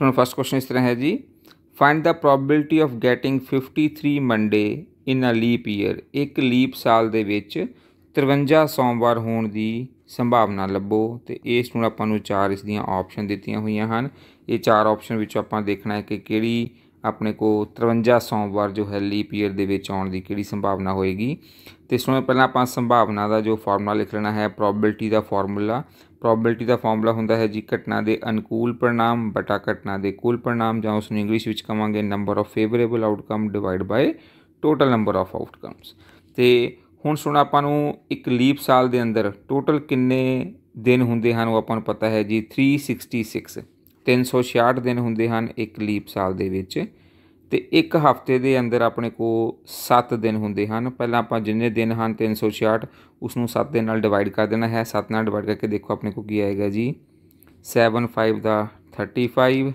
student first question ਇਸ ਤਰ੍ਹਾਂ ਹੈ ਜੀ find the probability of getting 53 Monday in a leap year ਇੱਕ ਲੀਪ ਸਾਲ ਦੇ ਵਿੱਚ 53 ਸੋਮਵਾਰ ਹੋਣ ਦੀ ਸੰਭਾਵਨਾ ਲੱਭੋ ਤੇ ਇਸ ਨੂੰ ਆਪਾਂ ਨੂੰ ਚਾਰ ਇਸ ਦੀਆਂ ਆਪਸ਼ਨ ਦਿੱਤੀਆਂ ਹੋਈਆਂ ਹਨ ਇਹ ਚਾਰ ਆਪਸ਼ਨ ਵਿੱਚੋਂ ਆਪਾਂ ਦੇਖਣਾ ਹੈ ਕਿ ਕਿਹੜੀ ਆਪਣੇ ਕੋ 53 ਸੋਮਵਾਰ ਜੋ ਹੈ ਲੀਪ ਈਅਰ ਦੇ ਵਿੱਚ ਆਉਣ ਦੀ ਕਿਹੜੀ ਸੰਭਾਵਨਾ ਹੋਏਗੀ ਤੇ ਇਸ ਪਹਿਲਾਂ ਆਪਾਂ ਸੰਭਾਵਨਾ ਦਾ ਜੋ ਫਾਰਮੂਲਾ ਲਿਖ ਲੈਣਾ ਹੈ ਪ੍ਰੋਬੈਬਿਲਟੀ ਦਾ ਫਾਰਮੂਲਾ ਪ੍ਰੋਬੈਬਿਲਟੀ ਦਾ ਫਾਰਮੂਲਾ ਹੁੰਦਾ ਹੈ ਜੀ ਘਟਨਾ ਦੇ ਅਨੁਕੂਲ ਪਰਿਣਾਮ ਬਟਾ ਘਟਨਾ ਦੇ ਕੁੱਲ ਪਰਿਣਾਮ ਜਾਂ ਉਸ ਨੂੰ ਇੰਗਲਿਸ਼ ਵਿੱਚ ਕਵਾਂਗੇ number of favourable outcome divide by total number of outcomes ਤੇ ਹੁਣ ਸੁਣ ਆਪਾਂ ਨੂੰ ਇੱਕ ਲੀਪ ਸਾਲ ਦੇ ਅੰਦਰ ਟੋਟਲ ਕਿੰਨੇ ਦਿਨ ਹੁੰਦੇ ਹਨ ਉਹ ਆਪਾਂ ਨੂੰ ਪਤਾ ਹੈ ਜੀ 366 तीन सौ छियाठ दिन होंगे एक लीप साल के एक हफ्ते के अंदर अपने को सत दिन होंगे पहले आप जिन्हें दिन हैं तीन सौ छियाठ उसू सत्त दिन डिवाइड कर देना है सत्त नाल डिवाइड करके देखो अपने को आएगा जी सैवन फाइव का थर्टी फाइव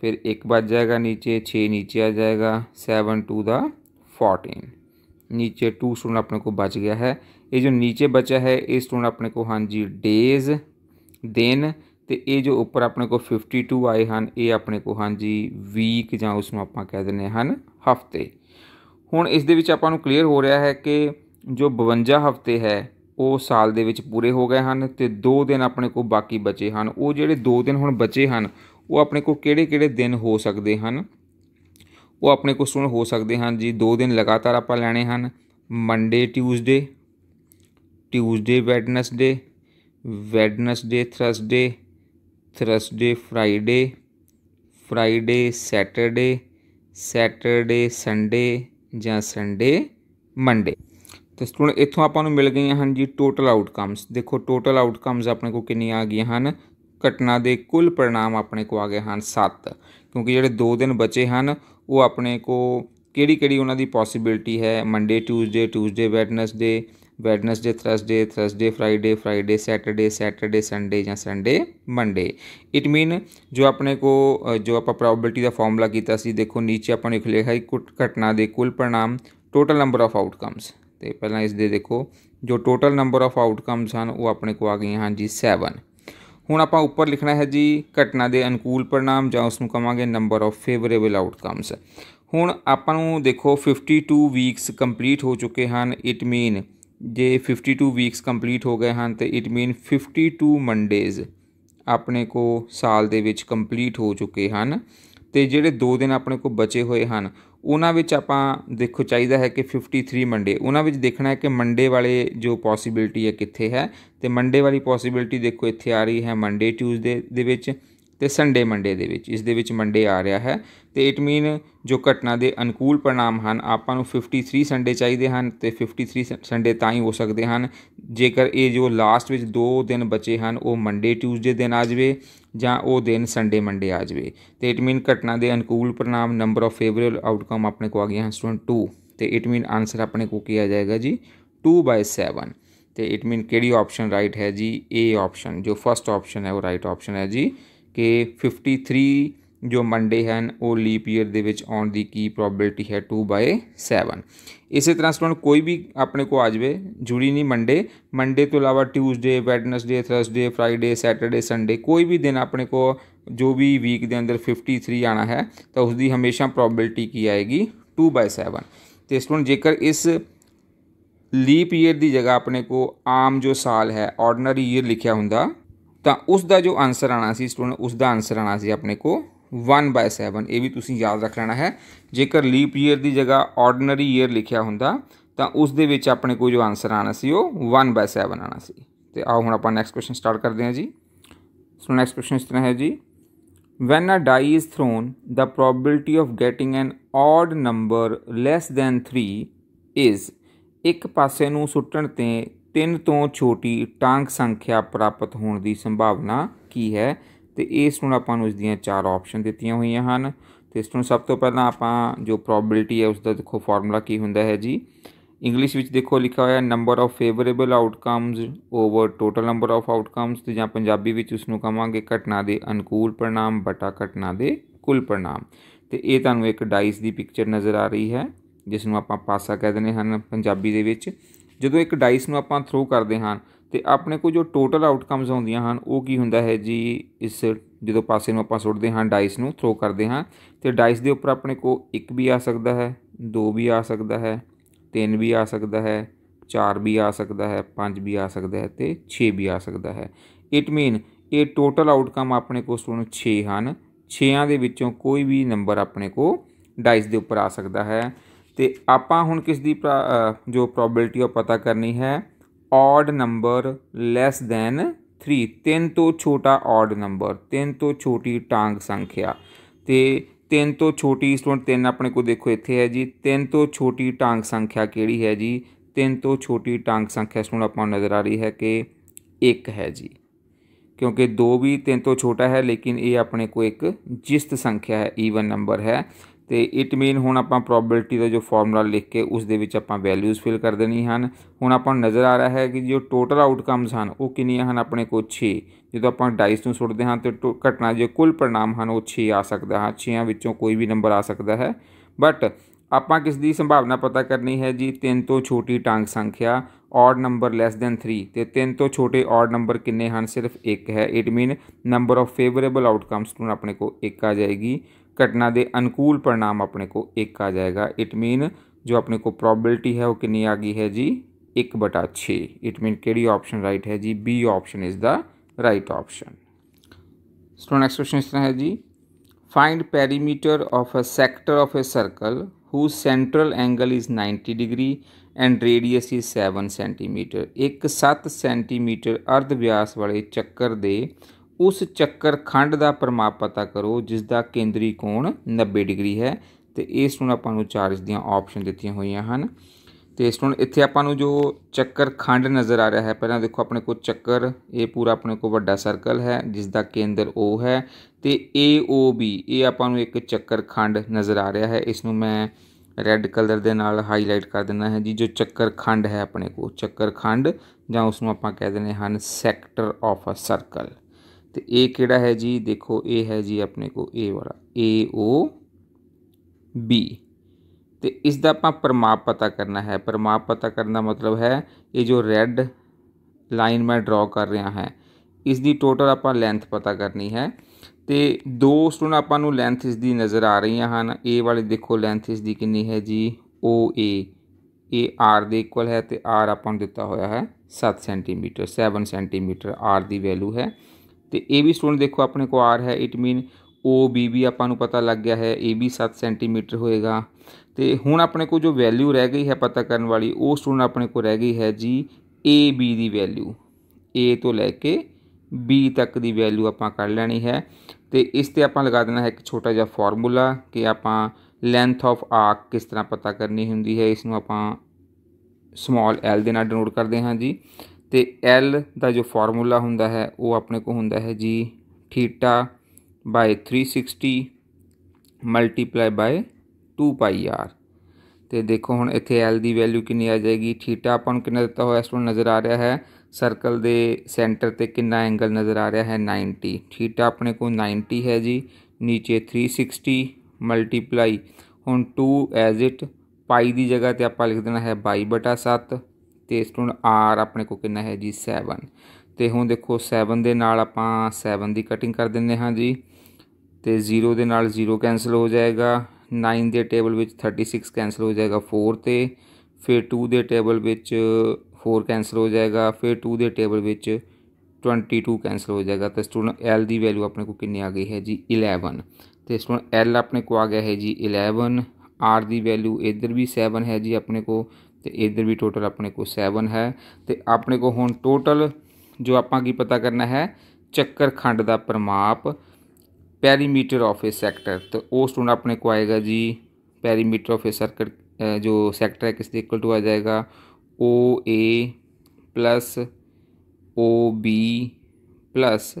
फिर एक बज जाएगा नीचे छे नीचे आ जाएगा सैवन टू का फोर्टीन नीचे टू स्टूडेंट अपने को बच गया है ये जो नीचे बचा है ये स्टूडेंट अपने को हाँ जी डेज दिन ਤੇ ਇਹ ਜੋ ਉੱਪਰ ਆਪਣੇ ਕੋ 52 ਆਏ ਹਨ ਇਹ ਆਪਣੇ ਕੋ ਹਾਂਜੀ ਜੀ ਵੀਕ ਜਾਂ ਉਸ ਨੂੰ ਆਪਾਂ ਕਹਿ ਦਿੰਦੇ ਹਨ ਹਫਤੇ ਹੁਣ ਇਸ ਦੇ ਵਿੱਚ ਆਪਾਂ ਨੂੰ ਕਲੀਅਰ ਹੋ ਰਿਹਾ ਹੈ ਕਿ ਜੋ 52 ਹਫਤੇ ਹੈ ਉਹ ਸਾਲ ਦੇ ਵਿੱਚ ਪੂਰੇ ਹੋ ਗਏ ਹਨ ਤੇ 2 ਦਿਨ ਆਪਣੇ ਕੋ ਬਾਕੀ ਬਚੇ ਹਨ ਉਹ ਜਿਹੜੇ 2 ਦਿਨ ਹੁਣ ਬਚੇ ਹਨ ਉਹ ਆਪਣੇ ਕੋ ਕਿਹੜੇ-ਕਿਹੜੇ ਦਿਨ ਹੋ ਸਕਦੇ ਹਨ ਉਹ ਆਪਣੇ ਕੋ ਸੁਣ ਹੋ ਸਕਦੇ ਹਨ ਜੀ 2 ਦਿਨ ਲਗਾਤਾਰ ਆਪਾਂ ਲੈਣੇ ਹਨ Monday Tuesday Tuesday Wednesday Wednesday Thursday Thursday Friday Friday Saturday Saturday Sunday ਜਾਂ ਸੰਡੇ ਮੰਡੇ ਤਾਂ ਸਟੂਡੈਂਟ ਇੱਥੋਂ ਆਪਾਂ ਨੂੰ ਮਿਲ ਗਈਆਂ ਹਨ ਜੀ ਟੋਟਲ ਆਊਟਕਮਸ ਦੇਖੋ ਟੋਟਲ ਆਊਟਕਮਸ ਆਪਣੇ ਕੋਲ ਕਿੰਨੀਆਂ ਆ ਗਈਆਂ ਹਨ ਘਟਨਾ ਦੇ ਕੁੱਲ ਪਰਿਣਾਮ ਆਪਣੇ ਕੋਲ ਆ ਗਏ ਹਨ 7 ਕਿਉਂਕਿ ਜਿਹੜੇ 2 ਦਿਨ ਬਚੇ ਹਨ ਉਹ ਆਪਣੇ ਕੋਲ ਕਿਹੜੀ ਕਿਹੜੀ ਉਹਨਾਂ ਦੀ ਪੋਸਿਬਿਲਿਟੀ ਹੈ Monday Tuesday Tuesday Wednesday Wednesday Thursday Thursday Friday Friday Saturday Saturday Sunday या संडे मंडे इट मीन जो अपने को जो आप प्रॉबलिटी का फॉर्मूला किया देखो नीचे अपने लिखा है घटना के कुल परिणाम टोटल नंबर ऑफ आउटकम्स तो पहला इस दे देखो जो टोटल नंबर ऑफ आउटकम्स हैं वो अपने को आ गई हैं जी सैवन हूँ आप उपर लिखना है जी घटना के अनुकूल परिणाम ज उसू कहे नंबर ऑफ फेवरेबल आउटकम्स हूँ आपू देखो फिफ्टी टू वीक्स कंप्लीट हो चुके हैं इट मीन ਜੇ 52 ਵੀਕਸ ਕੰਪਲੀਟ ਹੋ ਗਏ ਹਨ ਤੇ ਇਟ ਮੀਨ 52 ਮੰਡੇਜ਼ ਆਪਣੇ ਕੋ ਸਾਲ ਦੇ ਵਿੱਚ ਕੰਪਲੀਟ ਹੋ ਚੁੱਕੇ ਹਨ ਤੇ ਜਿਹੜੇ 2 ਦਿਨ ਆਪਣੇ ਕੋ ਬਚੇ ਹੋਏ ਹਨ ਉਹਨਾਂ ਵਿੱਚ ਆਪਾਂ ਦੇਖੋ ਚਾਹੀਦਾ ਹੈ ਕਿ 53 ਮੰਡੇ ਉਹਨਾਂ ਵਿੱਚ ਦੇਖਣਾ ਹੈ ਕਿ ਮੰਡੇ ਵਾਲੇ ਜੋ ਪੋਸਿਬਿਲਿਟੀ ਹੈ ਕਿੱਥੇ ਹੈ ਤੇ ਮੰਡੇ ਵਾਲੀ ਪੋਸਿਬਿਲਿਟੀ ਦੇਖੋ ਇੱਥੇ ਆ ਰਹੀ ਹੈ ਮੰਡੇ ਟਿਊਜ਼ਡੇ ਦੇ ਵਿੱਚ ਤੇ ਸੰਡੇ ਮੰਡੇ ਦੇ ਵਿੱਚ ਇਸ ਦੇ ਵਿੱਚ ਮੰਡੇ ਆ ਰਿਹਾ ਹੈ ਤੇ ਇਟ ਮੀਨ ਜੋ ਘਟਨਾ ਦੇ ਅਨੁਕੂਲ ਪਰਿਣਾਮ ਹਨ ਆਪਾਂ ਨੂੰ 53 ਸੰਡੇ ਚਾਹੀਦੇ ਹਨ ਤੇ 53 ਸੰਡੇ ਤਾਂ ਹੀ ਹੋ ਸਕਦੇ ਹਨ ਜੇਕਰ ਇਹ ਜੋ ਲਾਸਟ ਵਿੱਚ 2 ਦਿਨ ਬਚੇ ਹਨ ਉਹ ਮੰਡੇ ਟਿਊਜ਼ਡੇ ਦਿਨ ਆ ਜਵੇ ਜਾਂ ਉਹ ਦਿਨ ਸੰਡੇ ਮੰਡੇ ਆ ਜਵੇ ਤੇ ਇਟ ਮੀਨ ਘਟਨਾ ਦੇ ਅਨੁਕੂਲ ਪਰਿਣਾਮ ਨੰਬਰ ਆਫ ਫੇਵਰੇਬਲ ਆਊਟਕਮ ਆਪਣੇ ਕੋ ਆ ਗਿਆ ਹੈ ਸਟੂਡੈਂਟ 2 ਤੇ ਇਟ ਮੀਨ ਆਨਸਰ ਆਪਣੇ ਕੋ ਕੀ ਆ ਜਾਏਗਾ ਜੀ 2/7 ਤੇ ਇਟ ਮੀਨ ਕਿਹੜੀ ਆਪਸ਼ਨ ਰਾਈਟ ਹੈ ਜੀ A ਆਪਸ਼ਨ ਜੋ ਫਰਸਟ ਆਪਸ਼ਨ ਹੈ ਉਹ ਰਾਈਟ ਆਪਸ਼ਨ ਹੈ ਜੀ ਕਿ 53 ਜੋ ਮੰਡੇ ਹਨ ਉਹ ਲੀਪ ਈਅਰ ਦੇ ਵਿੱਚ ਆਉਣ ਦੀ ਕੀ ਪ੍ਰੋਬੈਬਿਲਿਟੀ ਹੈ 2 ਬਾਈ 7 ਇਸੇ ਤਰ੍ਹਾਂ ਸਟੂਡੈਂਟ ਕੋਈ ਵੀ ਆਪਣੇ ਕੋ ਆ ਜਾਵੇ ਜ਼ਰੂਰੀ ਨਹੀਂ ਮੰਡੇ ਮੰਡੇ ਤੋਂ ਇਲਾਵਾ Tuesday Wednesday Thursday Friday Saturday Sunday ਕੋਈ ਵੀ ਦਿਨ ਆਪਣੇ ਕੋ ਜੋ ਵੀ ਵੀਕ ਦੇ ਅੰਦਰ 53 ਆਣਾ ਹੈ ਤਾਂ ਉਸ ਦੀ ਹਮੇਸ਼ਾ ਪ੍ਰੋਬੈਬਿਲਿਟੀ ਕੀ ਆਏਗੀ 2 ਬਾਈ 7 ਤੇ ਸਟੂਡੈਂਟ ਜੇਕਰ ਇਸ ਲੀਪ ਈਅਰ ਦੀ ਜਗ੍ਹਾ ਆਪਣੇ ਕੋ ਆਮ ਜੋ ਸਾਲ ਹੈ ਆਰਡੀਨਰੀ ਈਅਰ ਲਿਖਿਆ ਹੁੰਦਾ ਤਾਂ ਉਸ ਦਾ ਜੋ ਆਨਸਰ ਆਣਾ ਸੀ ਸਟੂਡੈਂਟ ਉਸ ਦਾ ਆਨਸਰ ਆਣਾ ਸੀ ਆਪਣੇ ਕੋ 1/7 ਇਹ ਵੀ ਤੁਸੀਂ ਯਾਦ ਰੱਖ ਲੈਣਾ ਹੈ ਜੇਕਰ ਲੀਪ ਈਅਰ ਦੀ ਜਗ੍ਹਾ ਆਰਡੀਨਰੀ ਈਅਰ ਲਿਖਿਆ ਹੁੰਦਾ ਤਾਂ ਉਸ ਦੇ ਵਿੱਚ ਆਪਣੇ ਕੋ ਜੋ ਆਨਸਰ ਆਣਾ ਸੀ ਉਹ 1/7 ਆਣਾ ਸੀ ਤੇ ਆਓ ਹੁਣ ਆਪਾਂ ਨੈਕਸਟ ਕੁਐਸਚਨ ਸਟਾਰਟ ਕਰਦੇ ਹਾਂ ਜੀ ਸੋ ਨੈਕਸਟ ਕੁਐਸਚਨ ਇਸ ਤਰ੍ਹਾਂ ਹੈ ਜੀ when a die is thrown the probability of getting an odd number less than 3 is ਇੱਕ ਪਾਸੇ ਨੂੰ ਸੁੱਟਣ ਤੇ तीन तो छोटी टांग संख्या प्राप्त होने की संभावना की है तो इस आप चार ऑप्शन दतिया हुई हैं तो इस सब तो पहला आप जो प्रॉबिलिटी है उसका देखो फॉर्मूला की होंगे है जी इंग्लिश देखो लिखा हुआ number of favourable outcomes over total number of outcomes तो जबी उस कहे घटना के अनुकूल परिणाम बटा घटना के कुल परिणाम तो ये तुम एक डाइस की पिक्चर नज़र आ रही है जिसनों आपा कह दें पंजाबी जो एक डाइस में आप थ्रो करते हाँ तो अपने को जो टोटल आउटकम्स आदि हैं वह की होंगे है जी इस जो पासे आप सुटते हाँ डाइस में थ्रो करते हाँ तो डाइस के उपर अपने को एक भी आ सकता है दो भी आ सकता है तीन भी आ सकता है चार भी आ सकता है पाँच भी आ सकता है तो छे भी आ सकता है इट मीन ये टोटल आउटकम अपने को स्टूडेंट छे हैं छियाँ कोई भी नंबर अपने को डाइस के उपर आ सकता है तो आप हूँ किसकी प्रा जो प्रोबेबिलिटी पता करनी है odd number less than three तीन तो छोटा ऑड नंबर तीन तो छोटी टांग संख्या तो तीन तो छोटी स्टूडेंट तीन अपने को देखो इतने है जी तीन तो छोटी टांग संख्या कि है जी तीन तो छोटी टांग संख्या स्टूडेंट आप नज़र आ रही है कि एक है जी क्योंकि दो भी तीन तो छोटा है लेकिन ये अपने को एक जिस्त संख्या है ईवन नंबर है तो इट मीन हूँ आप प्रोबिलिटी का जो फॉर्मूला लिख के उस वैल्यूज़ फिल कर देनी हैं हूँ आप नज़र आ रहा है कि जो टोटल आउटकम्स हैं वो किनिया अपने को छे जो तो आप डाइस में सुटते हैं तो टो घटना जो कुल परिणाम हैं वो छे आ सकता है छियाों कोई भी नंबर आ सकता है बट आप किसकी संभावना पता करनी है जी तीन तो छोटी टांग संख्या odd number less than three तो तीन तो छोटे ऑड नंबर किन्ने सिर्फ एक है it mean number of favourable outcomes अपने को एक आ जाएगी घटना के अनुकूल परिणाम अपने को एक आ जाएगा इट मीन जो अपने को प्रॉबिलिटी है वो कि आ गई है जी एक बटा छे इट मीन केड़ी ऑप्शन राइट है जी B option is the right option student next question इस तरह है जी find perimeter of a sector of a circle who central angle is ninety degree and radius is seven centimetre एक सत्त centimetre अर्ध व्यास वाले चक्कर दे उस चक्कर खंड का परमा पता करो जिसका केंद्रीय कोण नब्बे डिग्री है तो इस चार्ज दप्शन दिखा हुई हैं तो इस इतने आप चक्कर खंड नज़र आ रहा है पहले देखो अपने को चक्कर ये पूरा अपने को व्डा सर्कल है जिसका केंद्र ओ है तो ए ओ बी ये आप चक्कर खंड नज़र आ रहा है इसनों मैं रैड कलर के नाल हाईलाइट कर देना है जी जो चक्कर खंड है अपने को चक्कर खंड ज आप कह दें सैक्टर ऑफ अ सर्कल तो ए केड़ा है जी देखो ए है जी अपने को ए वाला ए ओ बी तो इसका अपना प्रमाप पता करना है प्रमाप पता करना मतलब है ये जो रेड लाइन मैं ड्रॉ कर रहा है इसकी टोटल आप लैथ पता करनी है तो दो स्टून आप लैथ इसकी नज़र आ रही हैं ए वाली देखो लैथ इसकी कि जी ओ ए ए आर देक्ल है तो आर आपता हुआ है सत्त सेंटीमीटर सैवन सेंटीमीटर आर की वैल्यू है तो ये भी स्टूडेंट देखो अपने को आर है इट मीन ओ बी भी आप पता लग गया है ए बी सत सेंटीमीटर होएगा तो हूँ अपने को जो वैल्यू रह गई है पता करने वाली वो स्टूडेंट अपने को रह गई है जी ए बी की वैल्यू ए तो लैके बी तक की वैल्यू आप कर लेनी है तो इसते आप लगा देना है एक छोटा जहा फॉर्मूला कि आप लेंथ ऑफ आर्क किस तरह पता करनी होंगी है इसमें आपल एल देना डोनोट करते हैं जी तो एल का जो फॉर्मूला हों अपने को हों जी theta by three sixty multiply by two pi R तो देखो हूँ इतने एल की वैल्यू कि आ जाएगी ठीटा अपन कि दिता हुआ इस वो नज़र आ रहा है सर्कल दे सेंटर से कि एंगल नज़र आ रहा है नाइनटी ठीटा अपने को नाइनटी है जी नीचे थ्री सिक्सटी मल्टीप्लाई हूँ टू एज इट पाई की जगह तो आप लिख देना है बई बटा सत्त तो स्टूडेंट आर अपने को कि है जी सैवन तो हूँ देखो सैवन के नाल आप सैवन की कटिंग कर दें हाँ जी तो जीरो के नाल जीरो कैंसल हो जाएगा नाइन के टेबल में थर्टी सिक्स कैंसल हो जाएगा फोर से फिर टू के टेबल में फोर कैंसल हो जाएगा फिर टू के टेबल में ट्वेंटी टू कैंसल हो जाएगा तो स्टूडेंट एल की वैल्यू अपने को कि आ गई है जी इलेवन तो स्टूडेंट एल अपने को आ गया है जी इलेवन आर की वैल्यू इधर भी सैवन है जी अपने को तो इधर भी टोटल अपने को सैवन है तो अपने को हूँ टोटल जो आप पता करना है चक्कर खंड का प्रमाप पैरीमीटर ऑफ ए सैक्टर तो उस टूं अपने को आएगा जी पैरीमीटर ऑफ ए सर्कट जो सैक्टर है किसके इक्वल टू आ जाएगा O A plus O B plus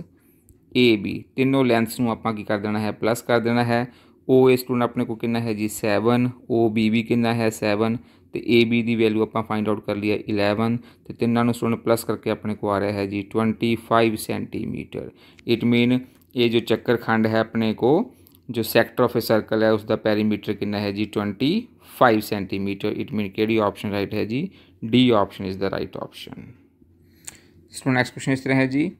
A B तीनों लेंथस में आप कर देना है प्लस कर देना है ओ ए स्टूडेंट अपने को किन्ना है जी सैवन ओ बी भी किन्ना है सैवन ए बी की वैल्यू आप फाइंड आउट कर लिया इलेवन तो तिना स्टूडेंट प्लस करके अपने को आ रहा है जी twenty five centimetre it mean ये जो चक्कर खंड है अपने को जो सैक्टर ऑफ ए सर्कल है उसका पैरीमीटर कि है जी twenty five centimetre it mean कि ऑप्शन राइट है जी D option is the right option student next question इस तरह है जी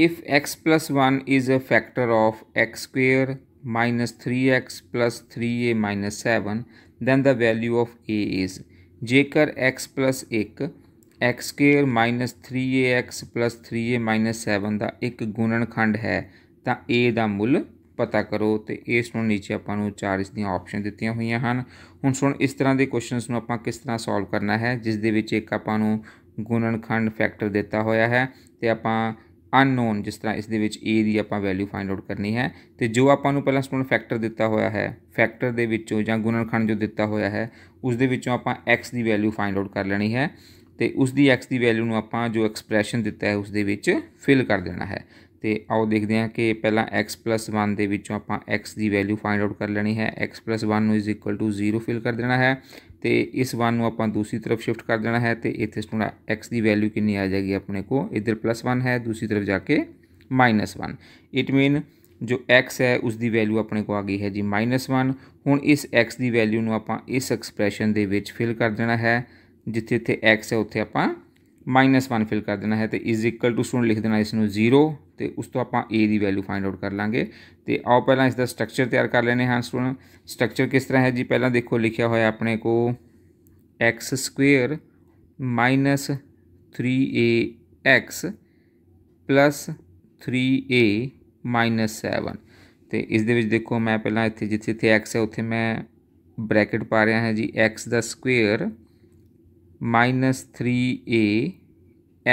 if x plus one is a factor of x square minus three x plus three a minus seven then the value of a is जेकर x plus एक x square minus three a x plus three a minus seven का एक गुणनखंड है ਤਾਂ A ਦਾ ਮੁੱਲ ਪਤਾ ਕਰੋ ਤੇ ਇਸ ਨੂੰ ਨੀਚੇ ਆਪਾਂ ਨੂੰ ਚਾਰ ਇਸ ਦੀਆਂ ਆਪਸ਼ਨ ਦਿੱਤੀਆਂ ਹੋਈਆਂ ਹਨ ਹੁਣ ਸੁਣ ਇਸ ਤਰ੍ਹਾਂ ਦੇ ਕੁਐਸਚਨਸ ਨੂੰ ਆਪਾਂ ਕਿਸ ਤਰ੍ਹਾਂ ਸੋਲਵ ਕਰਨਾ ਹੈ ਜਿਸ ਦੇ ਵਿੱਚ ਇੱਕ ਆਪਾਂ ਨੂੰ ਗੁਣਨਖੰਡ ਫੈਕਟਰ ਦਿੱਤਾ ਹੋਇਆ ਹੈ ਤੇ ਆਪਾਂ अननोन जिस तरह इस आप वैल्यू फाइंड आउट करनी है तो जो आपू पहला स्टूडेंट फैक्टर दिता हुआ है फैक्टर के गुणनखंड जो दिता हुआ है उसके एक्स की वैल्यू फाइंड आउट कर लेनी है तो उसकी एक्स की वैल्यू में आप जो एक्सप्रैशन दिता है उस फिल कर देना है तो आओ देखते हैं कि पहला एक्स प्लस वन के आप एक्स की वैल्यू फाइंड आउट कर लेनी है x plus one is equal to zero fill कर देना है तो इस वन आप दूसरी तरफ शिफ्ट कर देना है तो इतने स्टूडा एक्स की वैल्यू कि आ जाएगी अपने को इधर प्लस वन है दूसरी तरफ जाके माइनस वन इट मीन जो एक्स है उसकी वैल्यू अपने को आ गई है जी माइनस वन हूँ इस एक्स की वैल्यू में आप इस एक्सप्रैशन फिल कर देना है जिते जिथे एक्स है उत्थे आप माइनस वन फिल कर देना है तो इज इक्वल टू स्टूडेंट लिख देना इसमें जीरो तो उस तो आप ए की वैल्यू फाइंड आउट कर लेंगे तो आओ पहला इसका स्ट्रक्चर तैयार कर लेने हैं स्टूडेंट स्ट्रक्चर किस तरह है जी पहला देखो लिखा हुआ अपने को x square minus three a x plus three a minus seven तो इस देखो मैं पहला इतने जिते जिते एक्स है उत्थे मैं ब्रैकेट पा रहा है जी एक्स का square minus three a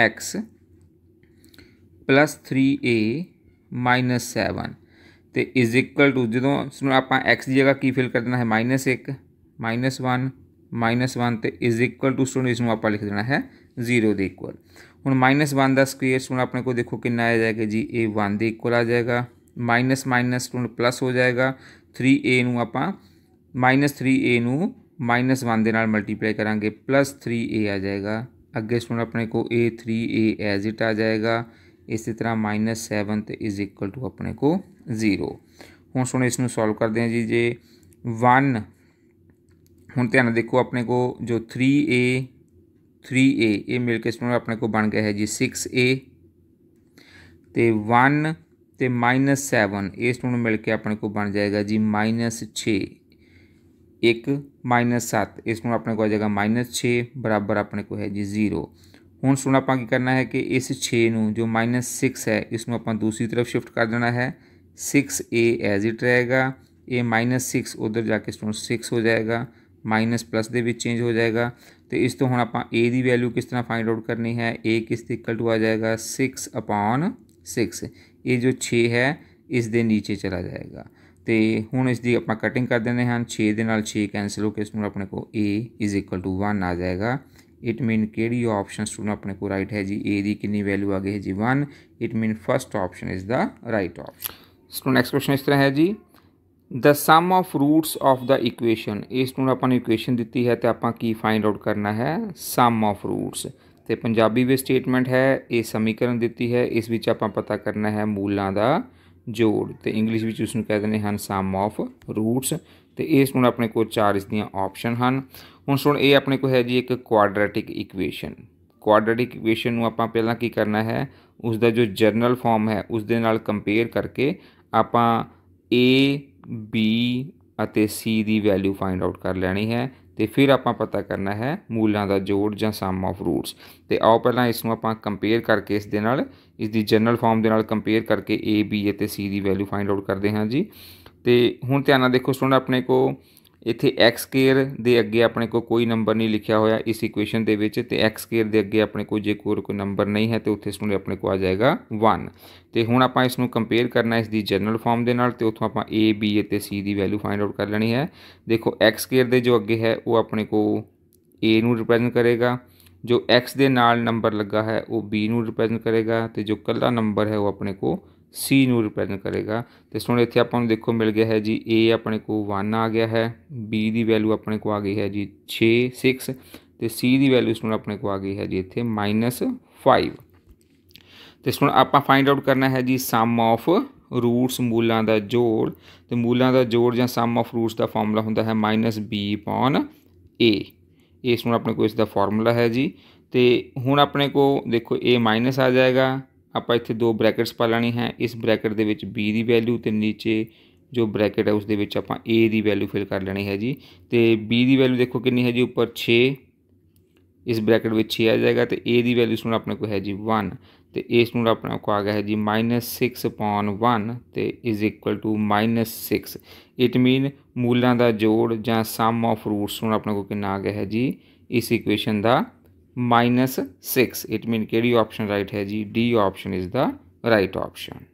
x plus three a minus seven तो इज इक्वल टू जो आप एक्स की जगह की फिल कर देना है माइनस एक माइनस वन माइनस वन तो इज इक्वल टू स्टूडेंट इसमें आप लिख देना है जीरो द इक्वल हूँ माइनस वन का स्क्वेयर स्टूडेंट अपने को देखो कि आ जाएगा जी ए वन द इक्वल आ जाएगा माइनस माइनस स्टूडेंट प्लस हो जाएगा three a minus three a minus one के मल्टीप्लाई करा प्लस थ्री ए आ जाएगा अगे स्टूडेंट अपने को ए थ्री एज इट आ जाएगा इस तरह माइनस सैवन तो इज इक्वल टू अपने को जीरो हूँ सुन इस सॉल्व कर दें जी जे वन हूँ ध्यान देखो अपने को जो थ्री ए थ्री ए मिल के स्टूडेंट अपने को बन गया है जी सिक्स ए तो वन तो माइनस सैवन इस स्टूडेंट मिल के अपने को बन जाएगा जी माइनस छे एक माइनस सात इसमें अपने को आ जाएगा माइनस छः बराबर अपने को है जी ज़ीरो हूँ सुन आप करना है कि इस छे जो माइनस सिक्स है इसमें अपन दूसरी तरफ शिफ्ट कर देना है सिक्स ए एज इट रहेगा ए माइनस सिक्स उधर जाके स्टूडेंट सिक्स हो जाएगा माइनस प्लस के भी चेंज हो जाएगा तो इस तो ਹੁਣ आप ए ਦੀ वैल्यू किस तरह फाइंड आउट करनी है ए किस इक्वल टू आ जाएगा सिक्स अपॉन सिक्स ਇਹ जो 6 है इस दे नीचे चला जाएगा तो हूँ इसकी आप कटिंग कर देते हैं छे दे छे कैंसल होकर इस अपने को a is equal to one आ जाएगा इट मीन कि ऑप्शन स्टूडेंट अपने को राइट है जी ए की किन्नी वैल्यू आ गई है जी one it mean first option is the right option student next question इस तरह है जी the sum of roots of the equation इस अपने इक्वेन दी है तो आप की फाइंड आउट करना है सम ऑफ रूट्स तो पंजाबी स्टेटमेंट है ये समीकरण दी है इस आप पता करना है मूलों का जोड़ तो इंग्लिश उसको कह देने सम ऑफ रूट्स तो इस हूँ अपने को चार इस ऑप्शन हैं हूँ सुन ये अपने को है जी एक क्वाडरेटिक इक्वेन क्वाडरेटिक इक्वेन आप करना है उसका जो जनरल फॉर्म है उस कंपेयर करके आप ए बी सी की वैल्यू फाइंड आउट कर लेनी है ਤੇ ਫਿਰ ਆਪਾਂ ਪਤਾ ਕਰਨਾ ਹੈ ਮੂਲਾਂ ਦਾ ਜੋੜ ਜਾਂ ਸਮ ਆਫ ਰੂਟਸ ਤੇ ਆਓ ਪਹਿਲਾਂ ਇਸ ਨੂੰ ਆਪਾਂ ਕੰਪੇਅਰ ਕਰਕੇ ਇਸ ਦੇ ਨਾਲ ਇਸ ਦੀ ਜਨਰਲ ਫਾਰਮ ਦੇ ਨਾਲ ਕੰਪੇਅਰ ਕਰਕੇ a b ਅਤੇ c ਦੀ ਵੈਲਿਊ ਫਾਈਂਡ ਆਊਟ ਕਰਦੇ ਹਾਂ ਜੀ ਤੇ ਹੁਣ ਧਿਆਨ ਨਾਲ ਦੇਖੋ ਸਟੂਡੈਂਟ ਆਪਣੇ ਕੋ ਇੱਥੇ x² ਦੇ ਅੱਗੇ ਆਪਣੇ ਕੋਲ ਕੋਈ ਨੰਬਰ ਨਹੀਂ ਲਿਖਿਆ ਹੋਇਆ ਇਸ ਇਕੁਏਸ਼ਨ ਦੇ ਵਿੱਚ ਤੇ x² ਦੇ ਅੱਗੇ ਆਪਣੇ ਕੋਲ ਜੇ ਕੋਈ ਕੋਈ ਨੰਬਰ ਨਹੀਂ ਹੈ ਤੇ ਉੱਥੇ ਇਸ ਨੂੰ ਆਪਣੇ ਕੋਲ ਆ ਜਾਏਗਾ 1 ਤੇ ਹੁਣ ਆਪਾਂ ਇਸ ਨੂੰ ਕੰਪੇਅਰ ਕਰਨਾ ਇਸ ਦੀ ਜਨਰਲ ਫਾਰਮ ਦੇ ਨਾਲ ਤੇ ਉੱਥੋਂ ਆਪਾਂ a b ਅਤੇ c ਦੀ ਵੈਲਿਊ ਫਾਈਂਡ ਆਊਟ ਕਰ ਲੈਣੀ ਹੈ ਦੇਖੋ x² ਦੇ ਜੋ ਅੱਗੇ ਹੈ ਉਹ ਆਪਣੇ ਕੋਲ a ਨੂੰ ਰਿਪਰੈਜ਼ੈਂਟ ਕਰੇਗਾ ਜੋ x ਦੇ ਨਾਲ ਨੰਬਰ ਲੱਗਾ ਹੈ ਉਹ b ਨੂੰ ਰਿਪਰੈਜ਼ੈਂਟ ਕਰੇਗਾ ਤੇ ਜੋ ਕੱਲਾ ਨੰਬਰ ਹੈ ਉਹ ਆਪਣੇ ਕੋਲ सी रिप्रजेंट करेगा तो हूँ इतने आप देखो मिल गया है जी ए अपने को वन आ गया है बी की वैल्यू अपने को आ गई है जी छे सिक्स तो सी की वैल्यू इस अपने को आ गई है जी इतने माइनस फाइव तो हूँ आप फाइंड आउट करना है जी सम ऑफ रूट्स मूलों का जोड़ तो मूलों का जोड़ ज सम ऑफ रूट्स का फॉर्मूला होंगे है माइनस बी पॉन ए इस अपने को इसका फॉर्मूला है जी तो हूँ अपने को देखो ए माइनस आ जाएगा आप इतने दो ब्रैकेट्स पा लेनी हैं इस ब्रैकेट के बी वैल्यू तो नीचे जो ब्रैकेट है उस दैल्यू फिल कर लेनी है जी तो बी की वैल्यू देखो कि जी उपर छे इस ब्रैकेट में छे आ जाएगा तो ए वैल्यू इस अपने को है जी वन तो इस अपने को आ गया है जी माइनस सिक्स पॉन वन तो is equal to minus six it mean मूलों का जोड़ ज सम ऑफ रूट्स हूँ अपने को कि आ गया है जी इस इक्वेशन का माइनस सिक्स इट मीन केड़ी ऑप्शन राइट है जी D option is the right option